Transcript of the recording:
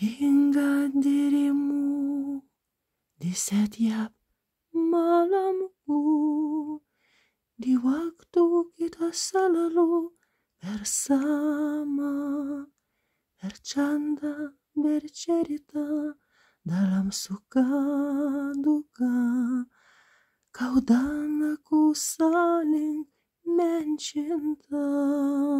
Deringa dirimu, diset yap malamu, di waktu kita selalu bersama, bercanda, bercerita dalam suka duka. Kau dan aku saling mencinta.